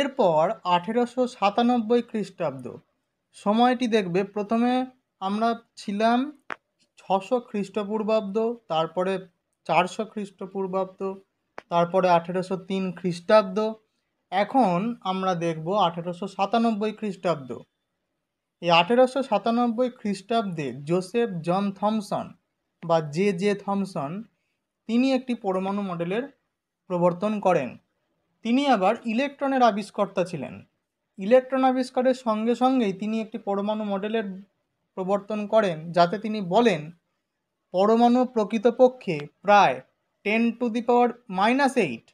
এরপর আঠেরোশো সাতানব্বই খ্রিস্টাব্দ সময়টি দেখবে প্রথমে আমরা ছিলাম ছশো খ্রিস্টপূর্বাব্দ তারপরে চারশো খ্রিস্টপূর্বাব্দ তারপরে আঠেরোশো তিন খ্রিস্টাব্দ এখন আমরা দেখব আঠেরোশো সাতানব্বই খ্রিস্টাব্দ এই আঠেরোশো সাতানব্বই খ্রিস্টাব্দে জোসেফ জন থমসন বা জে জে থমসন তিনি একটি পরমাণু মডেলের প্রবর্তন করেন তিনি আবার ইলেকট্রনের আবিষ্কর্তা ছিলেন ইলেকট্রন আবিষ্কারের সঙ্গে সঙ্গেই তিনি একটি পরমাণু মডেলের প্রবর্তন করেন যাতে তিনি বলেন পরমাণু প্রকৃতপক্ষে প্রায় ten to the power minus eight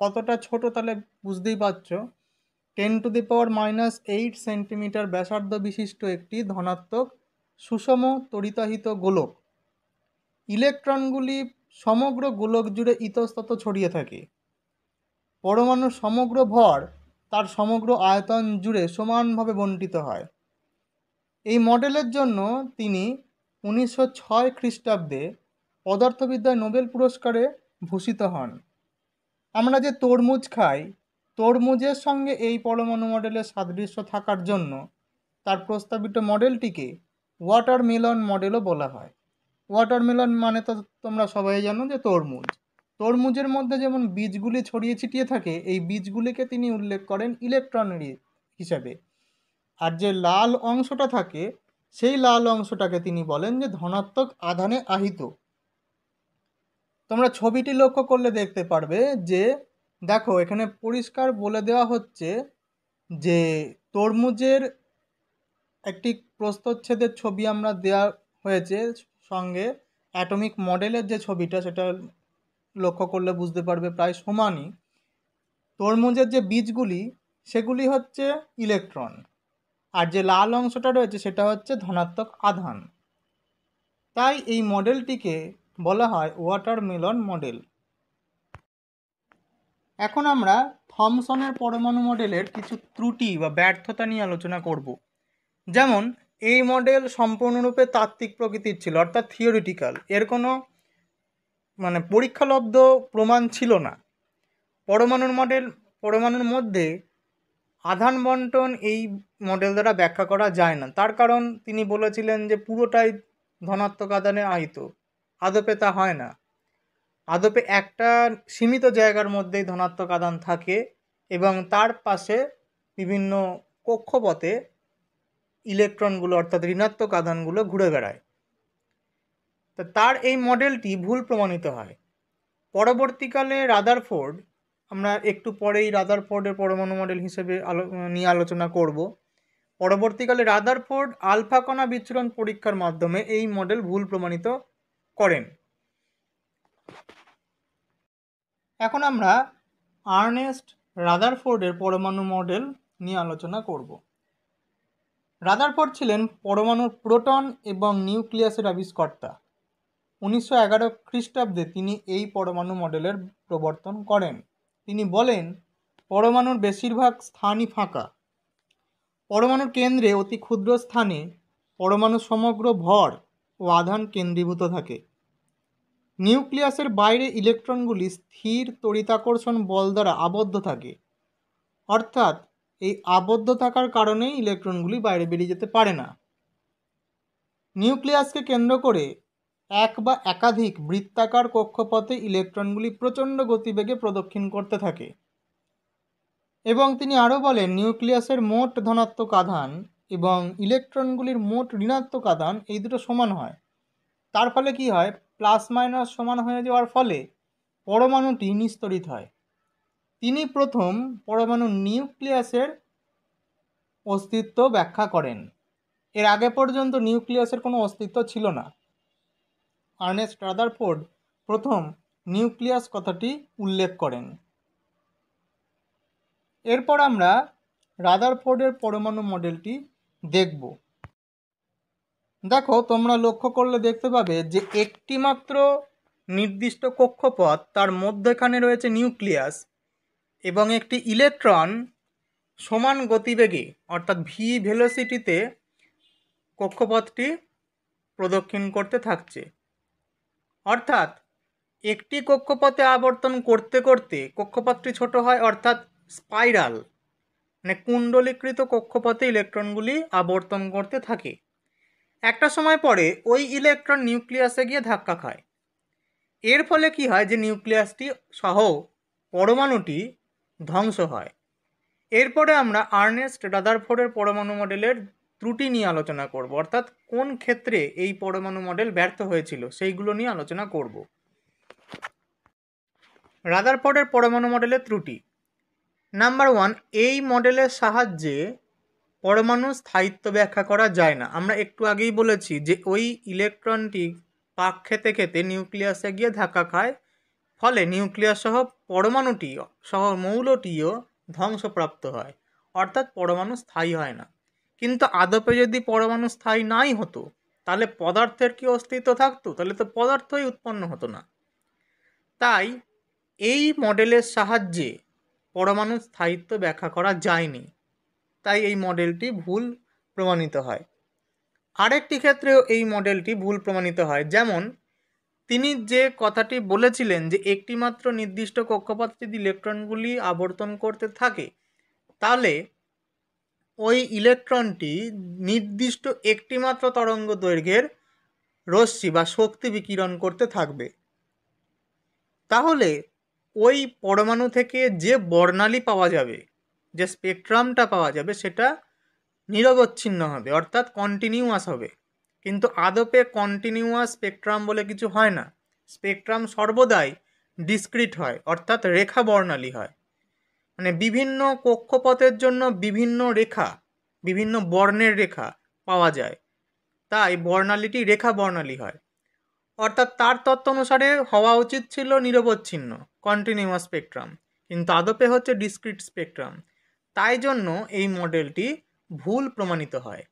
কতটা ছোট তাহলে বুঝতেই পারছ ten to the power minus eight centimetre ব্যাসার্ধ বিশিষ্ট একটি ধনাত্মক সুষম তরিতাহিত গোলক ইলেকট্রনগুলি সমগ্র গোলক জুড়ে ইতস্তত ছড়িয়ে থাকে পরমাণুর সমগ্র ভর তার সমগ্র আয়তন জুড়ে সমানভাবে বন্টিত হয় এই মডেলের জন্য তিনি উনিশশো ছয় খ্রিস্টাব্দে পদার্থবিদ্যায় নোবেল পুরস্কারে ভূষিত হন আমরা যে তরমুজ খাই তরমুজের সঙ্গে এই পরমাণু মডেলের সাদৃশ্য থাকার জন্য তার প্রস্তাবিত মডেলটিকে ওয়াটারমেলন মডেলও বলা হয় ওয়াটারমেলন মানে তো তোমরা সবাই জানো যে তরমুজ তরমুজের মধ্যে যেমন বীজগুলি ছড়িয়ে ছিটিয়ে থাকে এই বীজগুলিকে তিনি উল্লেখ করেন ইলেকট্রন হিসাবে আর যে লাল অংশটা থাকে সেই লাল অংশটাকে তিনি বলেন যে ধনাত্মক আধানে আহিত তোমরা ছবিটি লক্ষ্য করলে দেখতে পারবে যে দেখো এখানে পরিষ্কার বলে দেওয়া হচ্ছে যে তরমুজের একটি প্রস্তচ্ছেদের ছবি আমরা দেয়া হয়েছে সঙ্গে অ্যাটমিক মডেলের যে ছবিটা সেটা লক্ষ্য করলে বুঝতে পারবে প্রায় সমানই তরমুজের যে বীজগুলি সেগুলি হচ্ছে ইলেকট্রন আর যে লাল অংশটা রয়েছে সেটা হচ্ছে ধনাত্মক আধান তাই এই মডেলটিকে বলা হয় ওয়াটারমেলন মডেল এখন আমরা থমসনের পরমাণু মডেলের কিছু ত্রুটি বা ব্যর্থতা নিয়ে আলোচনা করব যেমন এই মডেল সম্পূর্ণরূপে তাত্ত্বিক প্রকৃতির ছিল অর্থাৎ থিওরিটিক্যাল এর কোনো মানে পরীক্ষালব্ধ প্রমাণ ছিল না পরমাণুর মডেল পরমাণুর মধ্যে আধান বন্টন এই মডেল দ্বারা ব্যাখ্যা করা যায় না তার কারণ তিনি বলেছিলেন যে পুরোটাই ধনাত্মক আধানে আহিত আদপে তা হয় না আদপে একটা সীমিত জায়গার মধ্যেই ধনাত্মক আদান থাকে এবং তার পাশে বিভিন্ন কক্ষপথে ইলেকট্রনগুলো অর্থাৎ ঋণাত্মক আধানগুলো ঘুরে বেড়ায় তার এই মডেলটি ভুল প্রমাণিত হয় পরবর্তীকালে রাদারফোর্ড আমরা একটু পরেই রাদারফোর্ডের পরমাণু মডেল হিসেবে আলো নিয়ে আলোচনা করব পরবর্তীকালে রাদারফোর্ড আলফা কণা বিচ্ছুরণ পরীক্ষার মাধ্যমে এই মডেল ভুল প্রমাণিত করেন এখন আমরা আর্নেস্ট রাদারফোর্ডের পরমাণু মডেল নিয়ে আলোচনা করব রাদারফোর্ড ছিলেন পরমাণুর প্রোটন এবং নিউক্লিয়াসের আবিষ্কর্তা উনিশশো এগারো খ্রিস্টাব্দে তিনি এই পরমাণু মডেলের প্রবর্তন করেন তিনি বলেন পরমাণুর বেশিরভাগ স্থানই ফাঁকা পরমাণুর কেন্দ্রে অতি ক্ষুদ্র স্থানে পরমাণু সমগ্র ভর ও আধান কেন্দ্রীভূত থাকে নিউক্লিয়াসের বাইরে ইলেকট্রনগুলি স্থির তড়িতাকর্ষণ বল দ্বারা আবদ্ধ থাকে অর্থাৎ এই আবদ্ধ থাকার কারণেই ইলেকট্রনগুলি বাইরে বেরিয়ে যেতে পারে না নিউক্লিয়াসকে কেন্দ্র করে এক বা একাধিক বৃত্তাকার কক্ষপথে ইলেকট্রনগুলি প্রচণ্ড গতিবেগে প্রদক্ষিণ করতে থাকে এবং তিনি আরও বলেন নিউক্লিয়াসের মোট ধনাত্মক আধান এবং ইলেকট্রনগুলির মোট ঋণাত্মক আধান এই দুটো সমান হয় তার ফলে কি হয় প্লাস মাইনাস সমান হয়ে যাওয়ার ফলে পরমাণুটি নিস্তরিত হয় তিনি প্রথম পরমাণু নিউক্লিয়াসের অস্তিত্ব ব্যাখ্যা করেন এর আগে পর্যন্ত নিউক্লিয়াসের কোনো অস্তিত্ব ছিল না আর্নেস্ট রাদারফোর্ড প্রথম নিউক্লিয়াস কথাটি উল্লেখ করেন এরপর আমরা রাদারফোর্ডের পরমাণু মডেলটি দেখব দেখো তোমরা লক্ষ্য করলে দেখতে পাবে যে একটি মাত্র নির্দিষ্ট কক্ষপথ তার মধ্যেখানে রয়েছে নিউক্লিয়াস এবং একটি ইলেকট্রন সমান গতিবেগে অর্থাৎ ভি ভেলোসিটিতে কক্ষপথটি প্রদক্ষিণ করতে থাকছে অর্থাৎ একটি কক্ষপথে আবর্তন করতে করতে কক্ষপথটি ছোট হয় অর্থাৎ স্পাইরাল মানে কুণ্ডলীকৃত কক্ষপথে ইলেকট্রনগুলি আবর্তন করতে থাকে একটা সময় পরে ওই ইলেকট্রন নিউক্লিয়াসে গিয়ে ধাক্কা খায় এর ফলে কি হয় যে নিউক্লিয়াসটি সহ পরমাণুটি ধ্বংস হয় এরপরে আমরা আর্নেস্ট রাদারফোর্ডের পরমাণু মডেলের ত্রুটি নিয়ে আলোচনা করব অর্থাৎ কোন ক্ষেত্রে এই পরমাণু মডেল ব্যর্থ হয়েছিল সেইগুলো নিয়ে আলোচনা করব রাদারফোর্ডের পরমাণু মডেলের ত্রুটি নাম্বার ওয়ান এই মডেলের সাহায্যে পরমাণু স্থায়িত্ব ব্যাখ্যা করা যায় না আমরা একটু আগেই বলেছি যে ওই ইলেকট্রনটি পাক খেতে খেতে নিউক্লিয়াসে গিয়ে ধাক্কা খায় ফলে নিউক্লিয়াস সহ পরমাণুটিও সহ মৌলটিও ধ্বংসপ্রাপ্ত হয় অর্থাৎ পরমাণু স্থায়ী হয় না কিন্তু আদপে যদি পরমাণু স্থায়ী নাই হতো তাহলে পদার্থের কি অস্তিত্ব থাকতো তাহলে তো পদার্থই উৎপন্ন হতো না তাই এই মডেলের সাহায্যে পরমাণু স্থায়িত্ব ব্যাখ্যা করা যায়নি তাই এই মডেলটি ভুল প্রমাণিত হয় আরেকটি ক্ষেত্রেও এই মডেলটি ভুল প্রমাণিত হয় যেমন তিনি যে কথাটি বলেছিলেন যে একটিমাত্র নির্দিষ্ট কক্ষপথে যদি ইলেকট্রনগুলি আবর্তন করতে থাকে তাহলে ওই ইলেকট্রনটি নির্দিষ্ট একটিমাত্র তরঙ্গ দৈর্ঘ্যের রশ্মি বা শক্তি বিকিরণ করতে থাকবে তাহলে ওই পরমাণু থেকে যে বর্ণালী পাওয়া যাবে যে স্পেকট্রামটা পাওয়া যাবে সেটা নিরবচ্ছিন্ন হবে অর্থাৎ কন্টিনিউয়াস হবে কিন্তু আদপে কন্টিনিউয়াস স্পেকট্রাম বলে কিছু হয় না স্পেকট্রাম সর্বদাই ডিসক্রিট হয় অর্থাৎ রেখা বর্ণালী হয় মানে বিভিন্ন কক্ষপথের জন্য বিভিন্ন রেখা বিভিন্ন বর্ণের রেখা পাওয়া যায় তাই বর্ণালীটি রেখা বর্ণালী হয় অর্থাৎ তার তত্ত্ব অনুসারে হওয়া উচিত ছিল নিরবচ্ছিন্ন কন্টিনিউয়াস স্পেকট্রাম কিন্তু আদপে হচ্ছে ডিসক্রিট স্পেকট্রাম তাই জন্য এই মডেলটি ভুল প্রমাণিত হয়